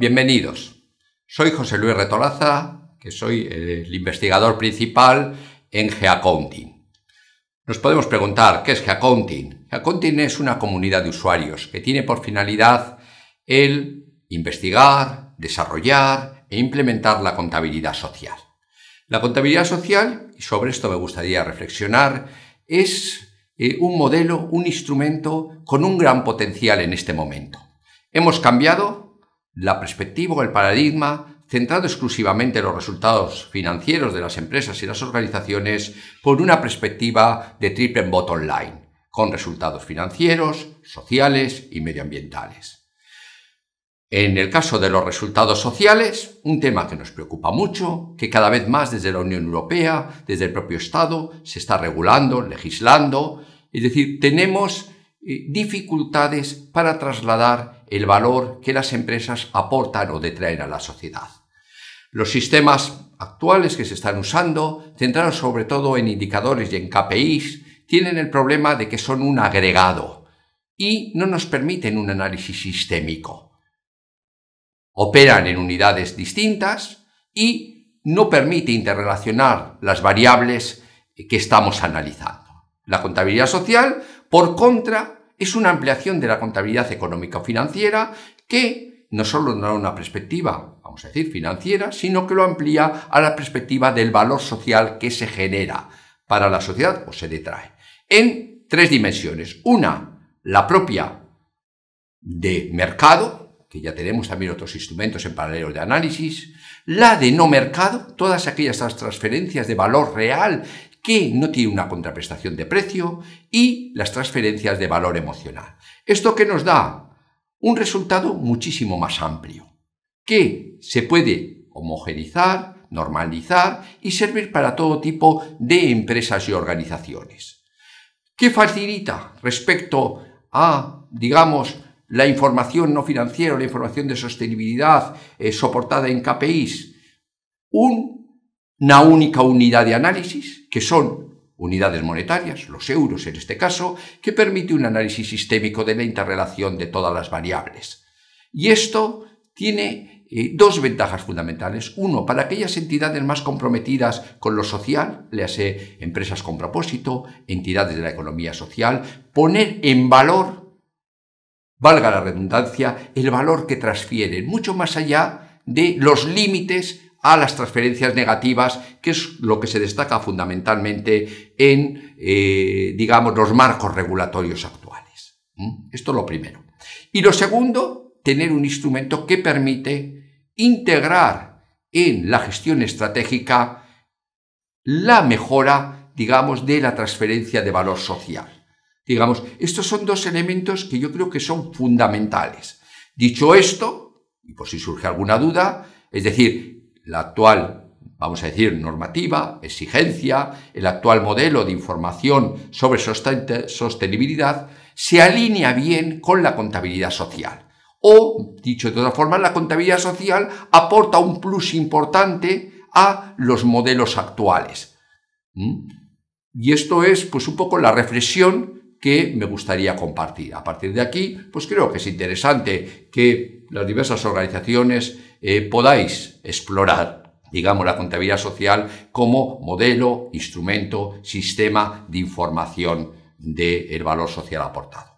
Bienvenidos. Soy José Luis Retolaza, que soy el investigador principal en Geaccounting. Nos podemos preguntar, ¿qué es Geaccounting? Geaccounting es una comunidad de usuarios que tiene por finalidad el investigar, desarrollar e implementar la contabilidad social. La contabilidad social, y sobre esto me gustaría reflexionar, es eh, un modelo, un instrumento con un gran potencial en este momento. Hemos cambiado la perspectiva o el paradigma, centrado exclusivamente en los resultados financieros de las empresas y las organizaciones, por una perspectiva de triple bottom line, con resultados financieros, sociales y medioambientales. En el caso de los resultados sociales, un tema que nos preocupa mucho, que cada vez más desde la Unión Europea, desde el propio Estado, se está regulando, legislando, es decir, tenemos eh, dificultades para trasladar el valor que las empresas aportan o detraen a la sociedad. Los sistemas actuales que se están usando, centrados sobre todo en indicadores y en KPIs, tienen el problema de que son un agregado y no nos permiten un análisis sistémico. Operan en unidades distintas y no permite interrelacionar las variables que estamos analizando. La contabilidad social, por contra, es una ampliación de la contabilidad o financiera que no solo da una perspectiva, vamos a decir, financiera, sino que lo amplía a la perspectiva del valor social que se genera para la sociedad o se detrae. En tres dimensiones. Una, la propia de mercado, que ya tenemos también otros instrumentos en paralelo de análisis. La de no mercado, todas aquellas transferencias de valor real que no tiene una contraprestación de precio y las transferencias de valor emocional. ¿Esto que nos da? Un resultado muchísimo más amplio, que se puede homogenizar, normalizar y servir para todo tipo de empresas y organizaciones. ¿Qué facilita respecto a, digamos, la información no financiera, o la información de sostenibilidad eh, soportada en KPIs? Un una única unidad de análisis, que son unidades monetarias, los euros en este caso, que permite un análisis sistémico de la interrelación de todas las variables. Y esto tiene eh, dos ventajas fundamentales. Uno, para aquellas entidades más comprometidas con lo social, le hace empresas con propósito, entidades de la economía social, poner en valor, valga la redundancia, el valor que transfieren, mucho más allá de los límites a las transferencias negativas, que es lo que se destaca fundamentalmente en, eh, digamos, los marcos regulatorios actuales. Esto es lo primero. Y lo segundo, tener un instrumento que permite integrar en la gestión estratégica la mejora, digamos, de la transferencia de valor social. Digamos, estos son dos elementos que yo creo que son fundamentales. Dicho esto, y por si surge alguna duda, es decir, la actual, vamos a decir, normativa, exigencia, el actual modelo de información sobre sostenibilidad, se alinea bien con la contabilidad social. O, dicho de otra forma, la contabilidad social aporta un plus importante a los modelos actuales. ¿Mm? Y esto es pues un poco la reflexión que me gustaría compartir. A partir de aquí, pues creo que es interesante que las diversas organizaciones eh, podáis explorar, digamos, la contabilidad social como modelo, instrumento, sistema de información del valor social aportado.